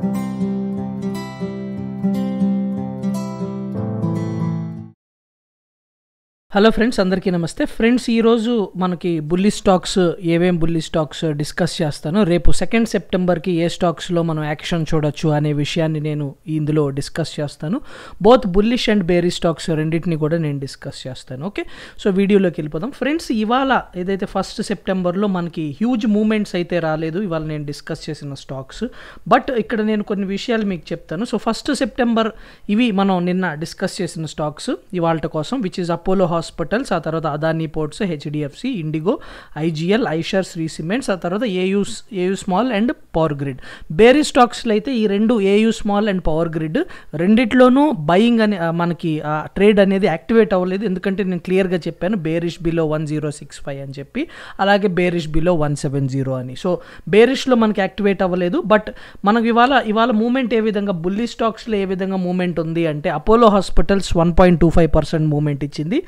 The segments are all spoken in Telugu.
Thank you. హలో ఫ్రెండ్స్ అందరికీ నమస్తే ఫ్రెండ్స్ ఈరోజు మనకి బుల్లి స్టాక్స్ ఏవేం బుల్లి స్టాక్స్ డిస్కస్ చేస్తాను రేపు సెకండ్ సెప్టెంబర్కి ఏ స్టాక్స్లో మనం యాక్షన్ చూడొచ్చు అనే విషయాన్ని నేను ఇందులో డిస్కస్ చేస్తాను both bullish and bearish stocks రెండింటిని కూడా నేను డిస్కస్ చేస్తాను ఓకే సో వీడియోలోకి వెళ్ళిపోదాం ఫ్రెండ్స్ ఇవాళ ఏదైతే ఫస్ట్ సెప్టెంబర్లో మనకి హ్యూజ్ మూమెంట్స్ అయితే రాలేదు ఇవాళ నేను డిస్కస్ చేసిన స్టాక్స్ బట్ ఇక్కడ నేను కొన్ని విషయాలు మీకు చెప్తాను సో ఫస్ట్ సెప్టెంబర్ ఇవి మనం నిన్న డిస్కస్ చేసిన స్టాక్స్ ఇవాళ కోసం విచ్ ఇస్ అపోలో హాస్ హాస్పిటల్స్ ఆ తర్వాత Adani ports HDFC Indigo IGL Eicher Shree cements ఆ తర్వాత AU AU small and power grid bearish స్టాక్స్లో అయితే ఈ రెండు AU small and power grid రెండిట్లోనూ బయింగ్ అనే మనకి ట్రేడ్ అనేది యాక్టివేట్ అవ్వలేదు ఎందుకంటే నేను క్లియర్గా చెప్పాను bearish below one zero six five అని చెప్పి అలాగే bearish below one seven zero అని సో బేరిష్లో మనకి యాక్టివేట్ అవ్వలేదు బట్ మనకు ఇవాళ ఇవాళ మూమెంట్ ఏ విధంగా బుల్లి స్టాక్స్లో ఏ విధంగా మూమెంట్ ఉంది అంటే Apollo hospitals one point two five percent moment ఇచ్చింది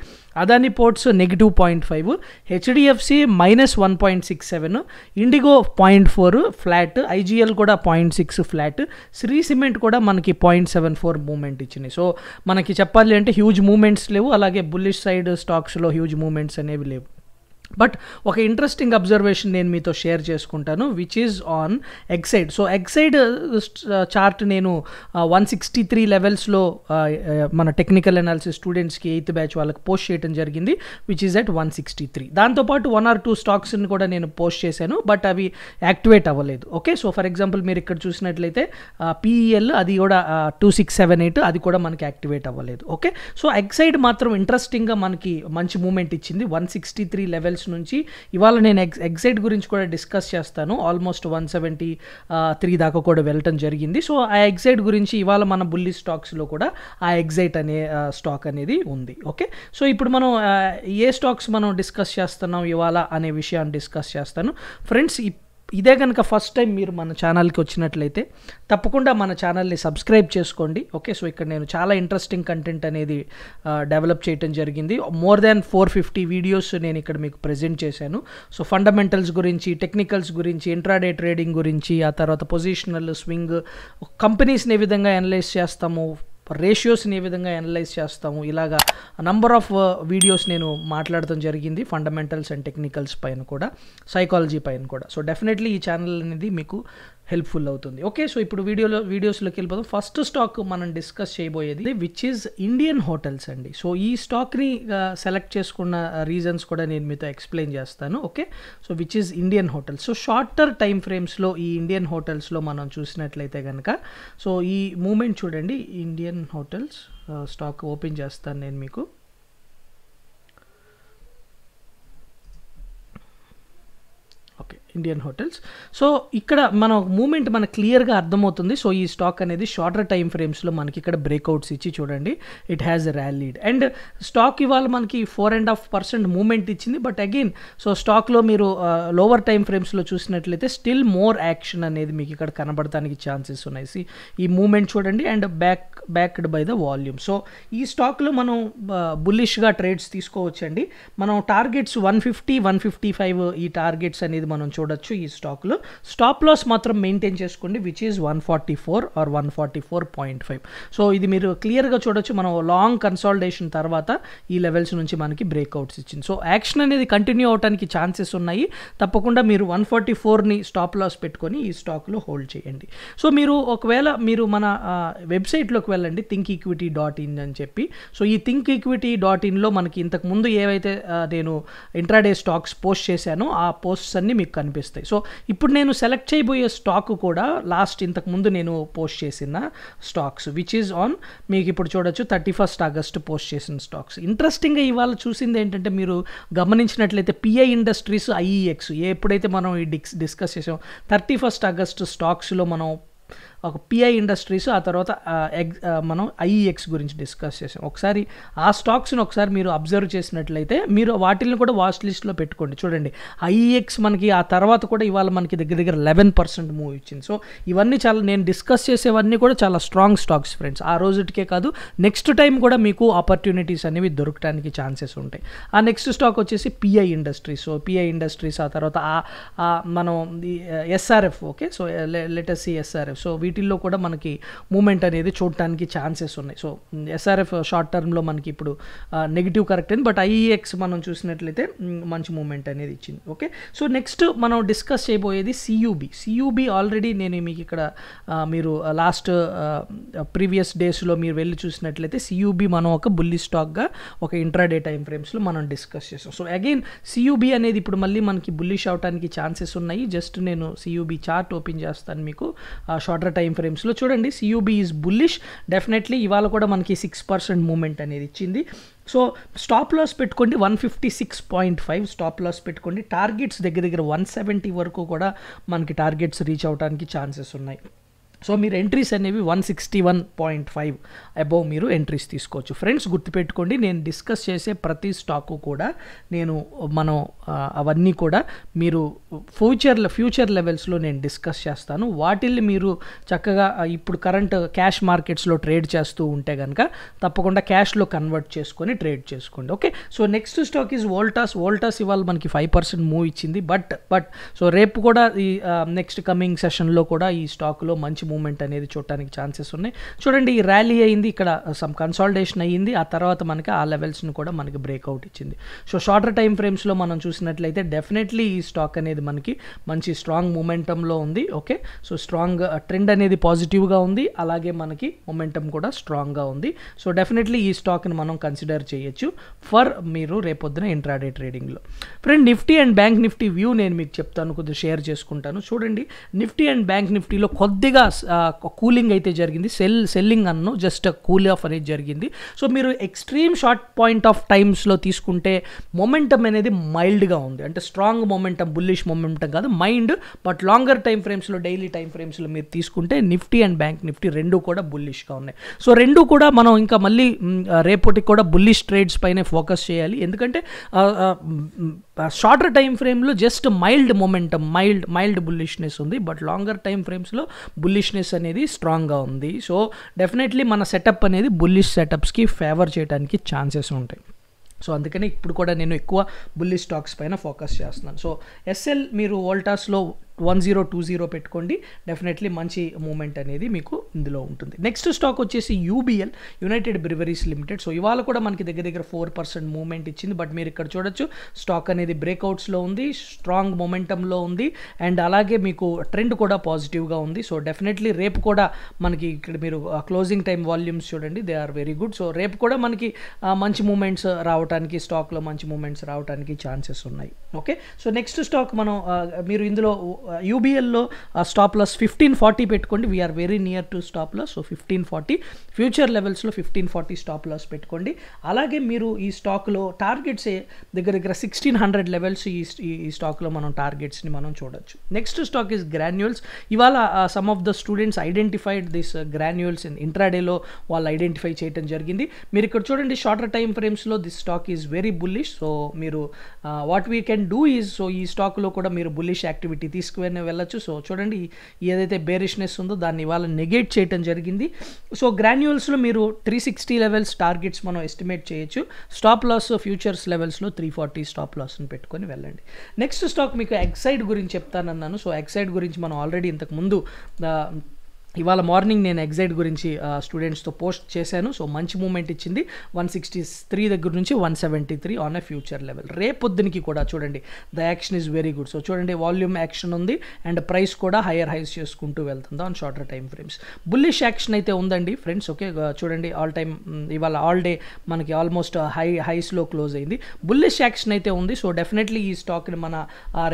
Adani ports negative point five HDFC minus one point six seven Indigo point four flat IGL కూడా point six flat Shree cement కూడా మనకి పాయింట్ సెవెన్ ఫోర్ మూమెంట్ ఇచ్చినాయి సో మనకి చెప్పాలి అంటే హ్యూజ్ మూమెంట్స్ లేవు అలాగే బుల్లిష్ సైడ్ స్టాక్స్లో హ్యూజ్ మూమెంట్స్ అనేవి లేవు బట్ ఒక ఇంట్రెస్టింగ్ అబ్జర్వేషన్ నేను మీతో షేర్ చేసుకుంటాను which is on Exide so Exide chart నేను వన్ సిక్స్టీ త్రీ లెవెల్స్లో మన టెక్నికల్ అనాలిసిస్ స్టూడెంట్స్కి ఎయిత్ బ్యాచ్ వాళ్ళకి పోస్ట్ చేయడం జరిగింది which is at one sixty three దాంతోపాటు వన్ ఆర్ టూ స్టాక్స్ని కూడా నేను పోస్ట్ చేశాను బట్ అవి యాక్టివేట్ అవ్వలేదు ఓకే సో ఫర్ ఎగ్జాంపుల్ మీరు ఇక్కడ చూసినట్లయితే పీఈఎల్ uh, e అది కూడా టూ సిక్స్ సెవెన్ ఎయిట్ అది కూడా మనకి యాక్టివేట్ అవ్వలేదు ఓకే సో ఎగ్సైడ్ మాత్రం ఇంట్రెస్టింగ్గా మనకి మంచి మూమెంట్ ఇచ్చింది వన్ సిక్స్టీ త్రీ లెవెల్స్ నుంచి ఇవాళ నేను ఎగ్ ఎగ్జైట్ గురించి కూడా డిస్కస్ చేస్తాను ఆల్మోస్ట్ వన్ సెవెంటీ త్రీ దాకా కూడా వెళ్ళటం జరిగింది సో ఆ ఎగ్జైట్ గురించి ఇవాళ మన బుల్లి స్టాక్స్లో కూడా ఆ ఎగ్జైట్ అనే స్టాక్ అనేది ఉంది ఓకే సో ఇప్పుడు మనం ఏ స్టాక్స్ మనం డిస్కస్ చేస్తున్నాం ఇవాళ అనే విషయాన్ని డిస్కస్ చేస్తాను ఫ్రెండ్స్ ఇదే కనుక ఫస్ట్ టైం మీరు మన ఛానల్కి వచ్చినట్లయితే తప్పకుండా మన ఛానల్ని సబ్స్క్రైబ్ చేసుకోండి ఓకే సో ఇక్కడ నేను చాలా ఇంట్రెస్టింగ్ కంటెంట్ అనేది డెవలప్ చేయడం జరిగింది more than four fifty videos నేను ఇక్కడ మీకు ప్రజెంట్ చేశాను సో ఫండమెంటల్స్ గురించి టెక్నికల్స్ గురించి ఇంట్రాడే ట్రేడింగ్ గురించి ఆ తర్వాత పొజిషనల్ స్వింగ్ కంపెనీస్ని ఏ విధంగా అనలైజ్ చేస్తాము రేషియోస్ని ఏ విధంగా అనలైజ్ చేస్తాము ఇలాగా నంబర్ ఆఫ్ వీడియోస్ నేను మాట్లాడటం జరిగింది ఫండమెంటల్స్ అండ్ టెక్నికల్స్ పైన కూడా సైకాలజీ పైన కూడా సో డెఫినెట్లీ ఈ ఛానల్ అనేది మీకు హెల్ప్ఫుల్ అవుతుంది ఓకే సో ఇప్పుడు వీడియోలో వీడియోస్లోకి వెళ్ళిపోతాం ఫస్ట్ స్టాక్ మనం డిస్కస్ చేయబోయేది విచ్ ఇస్ ఇండియన్ హోటల్స్ అండి సో ఈ స్టాక్ని సెలెక్ట్ చేసుకున్న రీజన్స్ కూడా నేను మీతో ఎక్స్ప్లెయిన్ చేస్తాను okay so which is Indian hotels so shorter time ఫ్రేమ్స్లో ఈ ఇండియన్ హోటల్స్లో మనం చూసినట్లయితే కనుక సో ఈ మూమెంట్ చూడండి ఇండియన్ హోటల్స్ స్టాక్ ఓపెన్ చేస్తాను నేను మీకు ఓకే ఇండియన్ హోటల్స్ సో ఇక్కడ మన మూమెంట్ మనకు క్లియర్గా అర్థమవుతుంది సో ఈ స్టాక్ అనేది షార్టర్ టైం ఫ్రేమ్స్లో మనకి ఇక్కడ బ్రేక్అవుట్స్ ఇచ్చి చూడండి it has rallied and stock ఇవాళ మనకి four and half percent moment ఇచ్చింది బట్ అగైన్ సో స్టాక్లో మీరు లోవర్ టైం ఫ్రేమ్స్లో చూసినట్లయితే స్టిల్ మోర్ యాక్షన్ అనేది మీకు ఇక్కడ కనబడటానికి ఛాన్సెస్ ఉన్నాయి ఈ మూమెంట్ చూడండి and back backed by the volume so ఈ స్టాక్లో మనం బుల్లిష్గా uh, ట్రేడ్స్ తీసుకోవచ్చండి మనం targets one fifty one fifty five ఈ టార్గెట్స్ అనేది మనం చూడొచ్చు ఈ స్టాక్లు స్టాప్ లాస్ మాత్రం మెయింటైన్ చేసుకోండి which is one forty four or one forty four point five so ఇది మీరు క్లియర్గా చూడొచ్చు మనం లాంగ్ కన్సాలిడేషన్ తర్వాత ఈ లెవెల్స్ నుంచి మనకి బ్రేక్అవుట్స్ ఇచ్చింది సో యాక్షన్ అనేది కంటిన్యూ అవడానికి ఛాన్సెస్ ఉన్నాయి తప్పకుండా మీరు వన్ ఫార్టీ ఫోర్ని స్టాప్ లాస్ పెట్టుకొని ఈ స్టాక్లో హోల్డ్ చేయండి సో మీరు ఒకవేళ మీరు మన వెబ్సైట్లోకి వెళ్ళండి థింక్ ఈక్విటీ డాట్ ఇన్ అని చెప్పి సో ఈ థింక్ ఈక్విటీ డాట్ ఇన్లో మనకి ఇంతకుముందు ఏవైతే నేను ఇంట్రాడే స్టాక్స్ పోస్ట్ చేశానో ఆ పోస్ట్స్ అన్ని మీకు కనిపిస్తాయి సో ఇప్పుడు నేను సెలెక్ట్ చేయబోయే స్టాక్ కూడా లాస్ట్ ఇంతకుముందు నేను పోస్ట్ చేసిన స్టాక్స్ విచ్ ఈజ్ ఆన్ మీకు ఇప్పుడు చూడొచ్చు థర్టీ ఫస్ట్ ఆగస్ట్ పోస్ట్ చేసిన స్టాక్స్ ఇంట్రెస్టింగ్గా ఇవాళ చూసింది ఏంటంటే మీరు గమనించినట్లయితే పిఐ ఇండస్ట్రీస్ ఐఈఎక్స్ ఎప్పుడైతే మనం ఈ డిస్ డిస్కస్ చేసాం థర్టీ ఫస్ట్ ఆగస్ట్ స్టాక్స్లో మనం ఒక పిఐ ఇండస్ట్రీస్ ఆ తర్వాత ఎగ్ మనం ఐఈఎక్స్ e గురించి డిస్కస్ చేసాం ఒకసారి ఆ స్టాక్స్ని ఒకసారి మీరు అబ్జర్వ్ చేసినట్లయితే మీరు వాటిల్ని కూడా వాచ్ లిస్ట్లో పెట్టుకోండి చూడండి ఐఈఎక్స్ e మనకి ఆ తర్వాత కూడా ఇవాళ మనకి దగ్గర దగ్గర లెవెన్ పర్సెంట్ మూవ్ ఇచ్చింది సో ఇవన్నీ చాలా నేను డిస్కస్ చేసేవన్నీ కూడా చాలా స్ట్రాంగ్ స్టాక్స్ ఫ్రెండ్స్ ఆ రోజుటికే కాదు నెక్స్ట్ టైం కూడా మీకు ఆపర్చునిటీస్ అనేవి దొరకడానికి ఛాన్సెస్ ఉంటాయి ఆ నెక్స్ట్ స్టాక్ వచ్చేసి PI industries so PI industries ఆ తర్వాత మనం SRF okay so C SRF so వీ వీటిల్లో కూడా మనకి మూమెంట్ అనేది చూడటానికి ఛాన్సెస్ ఉన్నాయి సో ఎస్ఆర్ఎఫ్ షార్ట్ టర్మ్లో మనకి ఇప్పుడు నెగిటివ్ కరెక్ట్ అయింది బట్ ఐఈఎక్స్ e మనం చూసినట్లయితే మంచి మూమెంట్ అనేది ఇచ్చింది ఓకే సో నెక్స్ట్ మనం డిస్కస్ చేయబోయేది సియూబి సియూబి ఆల్రెడీ నేను మీకు ఇక్కడ మీరు లాస్ట్ ప్రీవియస్ డేస్లో మీరు వెళ్ళి చూసినట్లయితే సియూబి మనం ఒక బుల్లి స్టాక్గా ఒక ఇంట్రాడే టైం ఫ్రేమ్స్లో మనం డిస్కస్ చేస్తాం సో అగైన్ సియూబి అనేది ఇప్పుడు మళ్ళీ మనకి బుల్లిష్ అవడానికి ఛాన్సెస్ ఉన్నాయి జస్ట్ నేను సియూబి చార్ట్ ఓపెన్ చేస్తాను మీకు షార్టర్ టైం ఫ్రేమ్స్లో చూడండి సియూబీ ఈజ్ బుల్లిష్ డెఫినెట్లీ ఇవాళ కూడా మనకి సిక్స్ పర్సెంట్ మూమెంట్ అనేది ఇచ్చింది సో స్టాప్ లాస్ పెట్టుకోండి one fifty six point five stop loss పెట్టుకోండి టార్గెట్స్ దగ్గర దగ్గర వన్ సెవెంటీ వరకు కూడా మనకి టార్గెట్స్ రీచ్ అవడానికి ఛాన్సెస్ ఉన్నాయి సో మీరు ఎంట్రీస్ అనేవి one sixty one point five above మీరు ఎంట్రీస్ తీసుకోవచ్చు ఫ్రెండ్స్ గుర్తుపెట్టుకోండి నేను డిస్కస్ చేసే ప్రతి స్టాకు కూడా నేను మనం అవన్నీ కూడా మీరు ఫ్యూచర్ ఫ్యూచర్ లెవెల్స్లో నేను డిస్కస్ చేస్తాను వాటిల్ని మీరు చక్కగా ఇప్పుడు కరెంట్ క్యాష్ మార్కెట్స్లో ట్రేడ్ చేస్తూ ఉంటే కనుక తప్పకుండా క్యాష్లో కన్వర్ట్ చేసుకొని ట్రేడ్ చేసుకోండి okay so next stock is Voltas Voltas ఇవాళ మనకి ఫైవ్ పర్సెంట్ మూవ్ ఇచ్చింది బట్ బట్ సో రేపు కూడా ఈ నెక్స్ట్ కమింగ్ సెషన్లో కూడా ఈ స్టాక్లో మంచి మూమెంట్ అనేది చూడటానికి ఛాన్సెస్ ఉన్నాయి చూడండి ఈ ర్యాలీ అయింది ఇక్కడ సమ్ కన్సాలిడేషన్ అయ్యింది ఆ తర్వాత మనకి ఆ లెవెల్స్ని కూడా మనకి బ్రేక్అవుట్ ఇచ్చింది సో షార్టర్ టైం ఫ్రేమ్స్లో మనం చూసినట్లయితే డెఫినెట్లీ ఈ స్టాక్ అనేది మనకి మంచి స్ట్రాంగ్ మూమెంటంలో ఉంది ఓకే సో స్ట్రాంగ్ ట్రెండ్ అనేది పాజిటివ్గా ఉంది అలాగే మనకి మొమెంటం కూడా స్ట్రాంగ్గా ఉంది సో డెఫినెట్లీ ఈ స్టాక్ని మనం కన్సిడర్ చేయొచ్చు ఫర్ మీరు రేపొద్దున ఇంట్రాడే ట్రేడింగ్లో friend Nifty and bank Nifty view నేను మీకు చెప్తాను కొద్దిగా షేర్ చేసుకుంటాను చూడండి నిఫ్టీ అండ్ బ్యాంక్ నిఫ్టీలో కొద్దిగా కూలింగ్ అయితే జరిగింది సెల్ సెల్లింగ్ అన్ను జస్ట్ కూల్ ఆఫ్ అనేది జరిగింది సో మీరు ఎక్స్ట్రీమ్ షార్ట్ పాయింట్ ఆఫ్ టైమ్స్లో తీసుకుంటే మొమెంటమ్ అనేది మైల్డ్గా ఉంది అంటే స్ట్రాంగ్ మొమెంటమ్ బుల్లిష్ మొమెంటమ్ కాదు మైండ్ బట్ లాంగర్ టైం ఫ్రేమ్స్లో డైలీ టైం ఫ్రేమ్స్లో మీరు తీసుకుంటే నిఫ్టీ అండ్ బ్యాంక్ నిఫ్టీ రెండు కూడా బుల్లిష్గా ఉన్నాయి సో రెండు కూడా మనం ఇంకా మళ్ళీ రేపటికి కూడా బుల్లిష్ ట్రేడ్స్ పైనే ఫోకస్ చేయాలి ఎందుకంటే షార్టర్ టైం ఫ్రేమ్లో just mild momentum mild mild bullishness ఉంది బట్ లాంగర్ టైం ఫ్రేమ్స్లో బుల్లిష్నెస్ అనేది స్ట్రాంగ్గా ఉంది సో డెఫినెట్లీ మన సెటప్ అనేది బుల్లిష్ సెటప్స్కి ఫేవర్ చేయడానికి ఛాన్సెస్ ఉంటాయి సో అందుకని ఇప్పుడు కూడా నేను ఎక్కువ బుల్లిష్ స్టాక్స్ పైన ఫోకస్ చేస్తున్నాను సో ఎస్ఎల్ మీరు వోల్టాస్లో వన్ జీరో టూ జీరో పెట్టుకోండి డెఫినెట్లీ మంచి మూమెంట్ అనేది మీకు ఇందులో ఉంటుంది నెక్స్ట్ స్టాక్ వచ్చేసి UBL United Breweries Limited so ఇవాళ కూడా మనకి దగ్గర దగ్గర ఫోర్ పర్సెంట్ మూమెంట్ ఇచ్చింది బట్ మీరు ఇక్కడ చూడొచ్చు స్టాక్ అనేది బ్రేక్అవుట్స్లో ఉంది స్ట్రాంగ్ మొమెంటంలో ఉంది అండ్ అలాగే మీకు ట్రెండ్ కూడా పాజిటివ్గా ఉంది సో డెఫినెట్లీ రేపు కూడా మనకి ఇక్కడ మీరు క్లోజింగ్ టైం వాల్యూమ్స్ చూడండి they are very good so రేపు కూడా మనకి మంచి మూమెంట్స్ రావడానికి స్టాక్లో మంచి మూమెంట్స్ రావడానికి ఛాన్సెస్ ఉన్నాయి ఓకే సో నెక్స్ట్ స్టాక్ మనం మీరు ఇందులో యూబీఎల్లో స్టాప్ లాస్ ఫిఫ్టీన్ ఫార్టీ పెట్టుకోండి we're very near to stop loss so fifteen forty future లెవెల్స్లో ఫిఫ్టీన్ ఫార్టీ స్టాప్ లాస్ పెట్టుకోండి అలాగే మీరు ఈ స్టాక్లో టార్గెట్స్ దగ్గర దగ్గర సిక్స్టీన్ హండ్రెడ్ లెవెల్స్ ఈ ఈ స్టాక్లో మనం టార్గెట్స్ని మనం చూడొచ్చు నెక్స్ట్ స్టాక్ ఇస్ గ్రాన్యుల్స్ ఇవాళ some of the students identified this Granules in ఇంట్రాడేలో వాళ్ళు ఐడెంటిఫై చేయడం జరిగింది మీరు ఇక్కడ చూడండి షార్టర్ టైం ఫ్రేమ్స్లో this stock is very bullish so మీరు what we can do is so ఈ స్టాక్లో కూడా మీరు బుల్లిష్ యాక్టివిటీ తీసుకు వేనే వెళ్ళొచ్చు సో చూడండి ఏదైతే బేరిష్నెస్ ఉందో దాన్ని ఇవాళ నెగేట్ చేయటం జరిగింది సో గ్రాన్యువల్స్లో మీరు త్రీ సిక్స్టీ లెవెల్స్ టార్గెట్స్ మనం ఎస్టిమేట్ చేయొచ్చు స్టాప్ లాస్ ఫ్యూచర్స్ లెవెల్స్లో త్రీ ఫార్టీ స్టాప్ లాస్ని పెట్టుకొని వెళ్ళండి నెక్స్ట్ స్టాక్ మీకు ఎక్సైడ్ గురించి చెప్తానన్నాను సో ఎక్సైడ్ గురించి మనం ఆల్రెడీ ఇంతకుముందు ఇవాళ మార్నింగ్ నేను ఎగ్జైట్ గురించి స్టూడెంట్స్తో పోస్ట్ చేశాను సో మంచి మూమెంట్ ఇచ్చింది వన్ సిక్స్టీ త్రీ దగ్గర నుంచి one seventy three on a future level రేపు పొద్దునికి కూడా చూడండి the action is very good so చూడండి వాల్యూమ్ యాక్షన్ ఉంది అండ్ ప్రైస్ కూడా హైయర్ హైస్ చేసుకుంటూ వెళ్తుంది on shorter time frames bullish action అయితే ఉందండి ఫ్రెండ్స్ ఓకే చూడండి ఆల్ టైమ్ ఇవాళ ఆల్ డే మనకి ఆల్మోస్ట్ హై హైస్లో క్లోజ్ అయింది బుల్లిష్ యాక్షన్ అయితే ఉంది సో డెఫినెట్లీ ఈ స్టాక్ని మన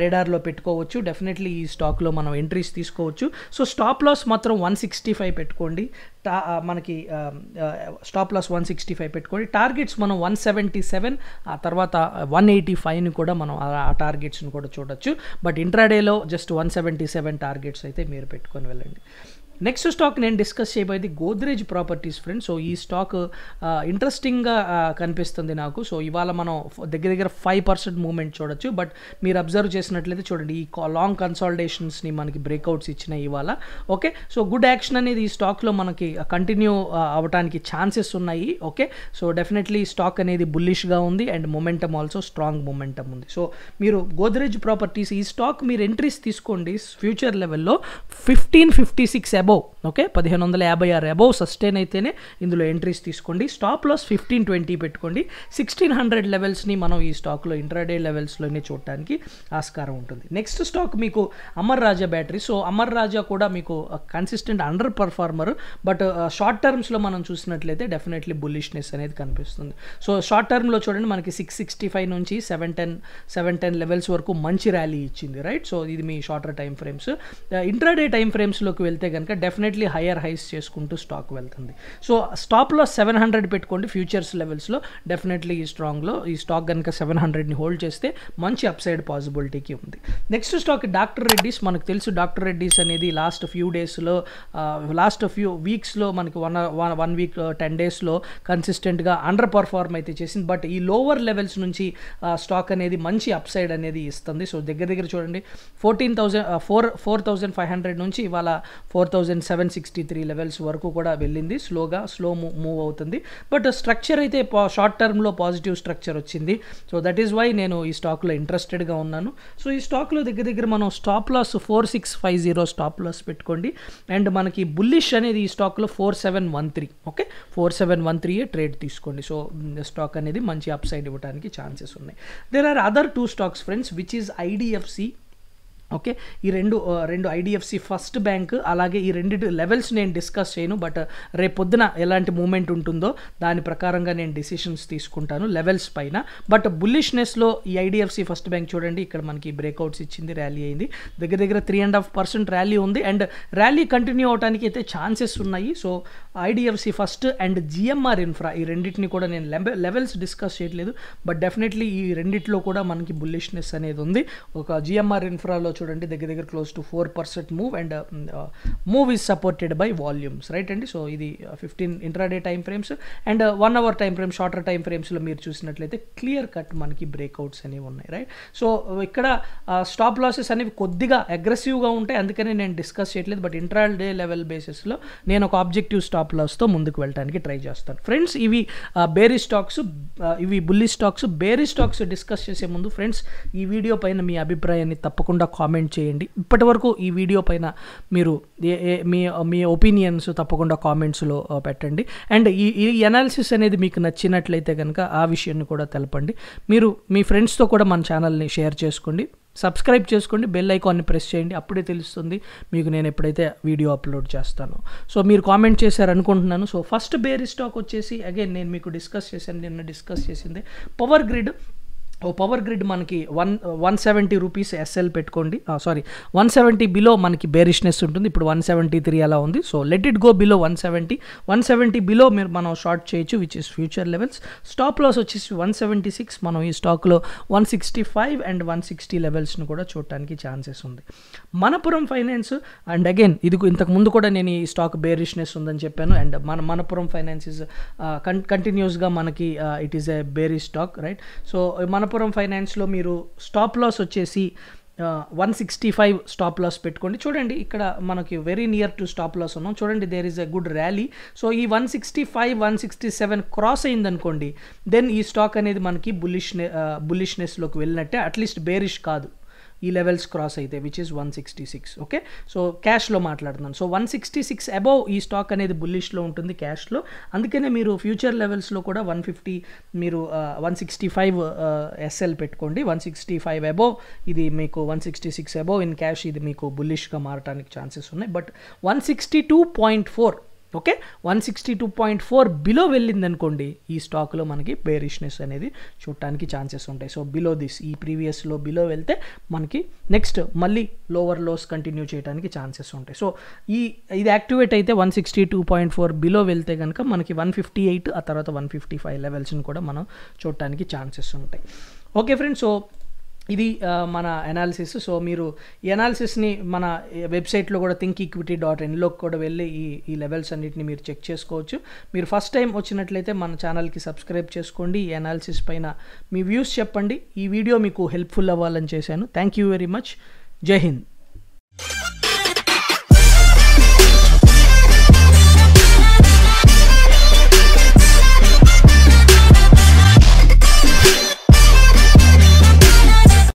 రేడార్లో పెట్టుకోవచ్చు డెఫినెట్లీ ఈ స్టాక్లో మనం ఎంట్రీస్ తీసుకోవచ్చు సో స్టాప్ లాస్ మాత్రం వన్ సిక్స్టీ ఫైవ్ పెట్టుకోండి టా మనకి stop loss one sixty five పెట్టుకోండి టార్గెట్స్ మనం వన్ సెవెంటీ సెవెన్ ఆ తర్వాత వన్ ఎయిటీ ఫైవ్ని కూడా మనం ఆ టార్గెట్స్ని కూడా చూడొచ్చు బట్ ఇంట్రాడేలో just one seventy seven targets అయితే మీరు పెట్టుకొని వెళ్ళండి నెక్స్ట్ స్టాక్ నేను డిస్కస్ చేయబోయేది గోద్రేజ్ ప్రాపర్టీస్ ఫ్రెండ్ సో ఈ స్టాక్ ఇంట్రెస్టింగ్గా కనిపిస్తుంది నాకు సో ఇవాళ మనం దగ్గర దగ్గర ఫైవ్ పర్సెంట్ మూమెంట్ చూడొచ్చు బట్ మీరు అబ్జర్వ్ చేసినట్లయితే చూడండి ఈ లాంగ్ కన్సాల్టేషన్స్ని మనకి బ్రేక్అవుట్స్ ఇచ్చినాయి ఇవాళ ఓకే సో గుడ్ యాక్షన్ అనేది ఈ స్టాక్లో మనకి కంటిన్యూ అవడానికి ఛాన్సెస్ ఉన్నాయి ఓకే సో డెఫినెట్లీ స్టాక్ అనేది బుల్లిష్గా ఉంది and momentum also strong momentum ఉంది సో మీరు గోద్రేజ్ ప్రాపర్టీస్ ఈ స్టాక్ మీరు ఎంట్రీస్ తీసుకోండి ఫ్యూచర్ లెవెల్లో fifteen fifty six above okay పదిహేను వందల యాభై ఆరు అబౌవ్ సస్టైన్ అయితేనే ఇందులో ఎంట్రీస్ తీసుకోండి స్టాప్ లాస్ ఫిఫ్టీన్ ట్వంటీ పెట్టుకోండి సిక్స్టీన్ హండ్రెడ్ లెవెల్స్ని మనం ఈ స్టాక్లో ఇంట్రాడే లెవెల్స్లోనే చూడటానికి ఆస్కారం ఉంటుంది నెక్స్ట్ స్టాక్ మీకు అమర్ రాజా బ్యాటరీ సో అమర్ రాజా కూడా మీకు consistent under performer but short టర్మ్స్లో మనం చూసినట్లయితే డెఫినెట్లీ బుల్లిష్నెస్ అనేది కనిపిస్తుంది సో షార్ట్ టర్మ్లో చూడండి మనకి సిక్స్ సిక్స్టీ ఫైవ్ నుంచి seven ten seven ten levels వరకు మంచి ర్యాలీ ఇచ్చింది రైట్ సో ఇది మీ shorter time frames intraday time ఫ్రేమ్స్లోకి వెళ్తే కనుక డెఫినెట్లీ హయ్యర్ హైస్ చేసుకుంటూ స్టాక్ వెళ్తుంది సో స్టాప్లో సెవెన్ హండ్రెడ్ పెట్టుకోండి ఫ్యూచర్స్ లెవెల్స్లో డెఫినెట్లీ ఈ స్ట్రాంగ్లో ఈ స్టాక్ కనుక సెవెన్ హండ్రెడ్ని హోల్డ్ చేస్తే మంచి అప్సైడ్ పాసిబిలిటీకి ఉంది నెక్స్ట్ స్టాక్ డాక్టర్ రెడ్డిస్ మనకు తెలుసు డాక్టర్ రెడ్డీస్ అనేది లాస్ట్ ఫ్యూ డేస్లో లాస్ట్ ఫ్యూ వీక్స్లో మనకి one one one week ten డేస్లో కన్సిస్టెంట్గా అండర్ పర్ఫార్మ్ అయితే చేసింది బట్ ఈ లోవర్ లెవెల్స్ నుంచి స్టాక్ అనేది మంచి అప్సైడ్ అనేది ఇస్తుంది సో దగ్గర దగ్గర చూడండి fourteen thousand four four thousand five hundred నుంచి ఇవాళ four thousand thousand seven sixty three levels వరకు కూడా వెళ్ళింది స్లోగా స్లో మూవ్ అవుతుంది బట్ స్ట్రక్చర్ అయితే షార్ట్ టర్మ్లో పాజిటివ్ స్ట్రక్చర్ వచ్చింది సో దట్ ఈస్ వై నేను ఈ స్టాక్లో ఇంట్రెస్టెడ్గా ఉన్నాను సో ఈ స్టాక్లో దగ్గర దగ్గర మనం stop loss four six five zero stop loss పెట్టుకోండి అండ్ మనకి బుల్లిష్ అనేది ఈ స్టాక్లో four seven one three okay four seven one three trade తీసుకోండి సో స్టాక్ అనేది మంచి అప్సైడ్ ఇవ్వడానికి ఛాన్సెస్ ఉన్నాయి there are other two stocks friends which is IDFC okay ఈ రెండు రెండు ఐడిఎఫ్సి ఫస్ట్ బ్యాంక్ అలాగే ఈ రెండు లెవెల్స్ నేను డిస్కస్ చేయను బట్ రేపు పొద్దున ఎలాంటి మూమెంట్ ఉంటుందో దాని ప్రకారంగా నేను డిసిషన్స్ తీసుకుంటాను లెవెల్స్ పైన బట్ బుల్లిష్నెస్లో ఈ ఐడిఎఫ్సి ఫస్ట్ బ్యాంక్ చూడండి ఇక్కడ మనకి బ్రేక్అవుట్స్ ఇచ్చింది ర్యాలీ అయింది దగ్గర దగ్గర three and half percent rally ఉంది అండ్ ర్యాలీ కంటిన్యూ అవడానికి అయితే ఛాన్సెస్ ఉన్నాయి so IDFC first and GMR infra ఈ రెండింటిని కూడా నేను లెవెల్స్ డిస్కస్ చేయట్లేదు బట్ డెఫినెట్లీ ఈ రెండింటిలో కూడా మనకి బుల్లిష్నెస్ అనేది ఉంది ఒక జిఎంఆర్ ఇన్ఫ్రాలో చూడండి చూడండి దగ్గర దగ్గర close to four percent move and move is supported by volumes right అండి సో ఇది fifteen intraday time frames and one hour time frame shorter time ఫ్రేమ్స్లో మీరు చూసినట్లయితే క్లియర్ కట్ మనకి బ్రేక్అవుట్స్ అనేవి ఉన్నాయి రైట్ సో ఇక్కడ స్టాప్ uh, లాసెస్ అనేవి కొద్దిగా అగ్రెసివ్గా ఉంటాయి అందుకని నేను డిస్కస్ చేయట్లేదు బట్ ఇంట్రాల్ డే లెవెల్ బేసిస్లో నేను ఒక ఆబ్జెక్టివ్ స్టాప్ లాస్తో ముందుకు వెళ్ళడానికి ట్రై చేస్తాను ఫ్రెండ్స్ ఇవి బేరీ uh, స్టాక్స్ uh, ఇవి బుల్లి స్టాక్స్ బేరీ స్టాక్స్ డిస్కస్ చేసే ముందు ఫ్రెండ్స్ ఈ వీడియో పైన మీ అభిప్రాయాన్ని తప్పకుండా కామెంట్ చేయండి ఇప్పటి వరకు ఈ వీడియో పైన మీరు మీ మీ ఒపీనియన్స్ తప్పకుండా కామెంట్స్లో పెట్టండి అండ్ ఈ ఈ అనాలిసిస్ అనేది మీకు నచ్చినట్లయితే కనుక ఆ విషయాన్ని కూడా తెలపండి మీరు మీ ఫ్రెండ్స్తో కూడా మన ఛానల్ని షేర్ చేసుకోండి సబ్స్క్రైబ్ చేసుకోండి బెల్ ఐకాన్ని ప్రెస్ చేయండి అప్పుడే తెలుస్తుంది మీకు నేను ఎప్పుడైతే వీడియో అప్లోడ్ చేస్తాను సో మీరు కామెంట్ చేశారు అనుకుంటున్నాను సో ఫస్ట్ బేరీ స్టాక్ వచ్చేసి అగైన్ నేను మీకు డిస్కస్ చేశాను నిన్న డిస్కస్ చేసింది పవర్ గ్రిడ్ ఓ పవర్ గ్రిడ్ మనకి one one seventy rupees SL పెట్టుకోండి సారీ వన్ సెవెంటీ బిలో మనకి బేరిష్నెస్ ఉంటుంది ఇప్పుడు వన్ సెవెంటీ త్రీ అలా ఉంది so let it go below one seventy one seventy below మీరు మనం షార్ట్ చేయొచ్చు which is future levels stop loss వచ్చేసి వన్ సెవెంటీ సిక్స్ మనం ఈ స్టాక్లో one sixty five and one sixty లెవెల్స్ను కూడా చూడటానికి ఛాన్సెస్ ఉంది మనపురం ఫైనాన్స్ అండ్ అగైన్ ఇది ఇంతకుముందు కూడా నేను ఈ స్టాక్ బేరిష్నెస్ ఉందని చెప్పాను అండ్ మన మనపురం ఫైనాన్స్ ఇస్ కంటిన్యూస్గా మనకి it is a beary stock right so Manappuram Malappuram ఫైనాన్స్లో మీరు స్టాప్ లాస్ వచ్చేసి one sixty five stop loss పెట్టుకోండి చూడండి ఇక్కడ మనకి very near to stop loss ఉన్నాం చూడండి there is a good rally so ఈ one sixty five one sixty seven cross అయిందనుకోండి దెన్ ఈ స్టాక్ అనేది మనకి బులిష్ బులిష్నెస్లోకి వెళ్ళినట్టే అట్లీస్ట్ బేరిష్ కాదు ఈ లెవెల్స్ క్రాస్ అయితే which is one sixty six okay so క్యాష్లో మాట్లాడుతున్నాను so one sixty six above ఈ స్టాక్ అనేది బుల్లిష్లో ఉంటుంది క్యాష్లో అందుకనే మీరు ఫ్యూచర్ లెవెల్స్లో కూడా వన్ ఫిఫ్టీ మీరు వన్ సిక్స్టీ ఫైవ్ ఎస్ఎల్ పెట్టుకోండి వన్ సిక్స్టీ ఫైవ్ అబౌవ్ ఇది మీకు one sixty six above in cash ఇది మీకు బుల్లిష్గా మారటానికి ఛాన్సెస్ ఉన్నాయి but one sixty two point four okay one sixty two point four below వెళ్ళింది అనుకోండి ఈ స్టాక్లో మనకి బేరిష్నెస్ అనేది చూడటానికి ఛాన్సెస్ ఉంటాయి సో బిలో దిస్ ఈ ప్రీవియస్లో బిలో వెళ్తే మనకి నెక్స్ట్ మళ్ళీ లోవర్ లోస్ కంటిన్యూ చేయడానికి ఛాన్సెస్ ఉంటాయి సో ఈ ఇది యాక్టివేట్ అయితే one sixty two point four below వెళ్తే కనుక మనకి వన్ ఫిఫ్టీ ఎయిట్ ఆ తర్వాత వన్ ఫిఫ్టీ ఫైవ్ లెవెల్స్ని కూడా మనం చూడటానికి ఛాన్సెస్ ఉంటాయి ఓకే ఫ్రెండ్స్ సో ఇది మన ఎనాలిసిస్ సో మీరు ఈ అనాలిసిస్ని మన వెబ్సైట్లో కూడా థింక్ ఈక్విటీ డాట్ ఇన్లోకి కూడా వెళ్ళి ఈ ఈ లెవెల్స్ అన్నిటిని మీరు చెక్ చేసుకోవచ్చు మీరు ఫస్ట్ టైం వచ్చినట్లయితే మన ఛానల్కి సబ్స్క్రైబ్ చేసుకోండి ఈ అనాలిసిస్ పైన మీ వ్యూస్ చెప్పండి ఈ వీడియో మీకు హెల్ప్ఫుల్ అవ్వాలని చేశాను థ్యాంక్ యూ వెరీ మచ్ జై హింద్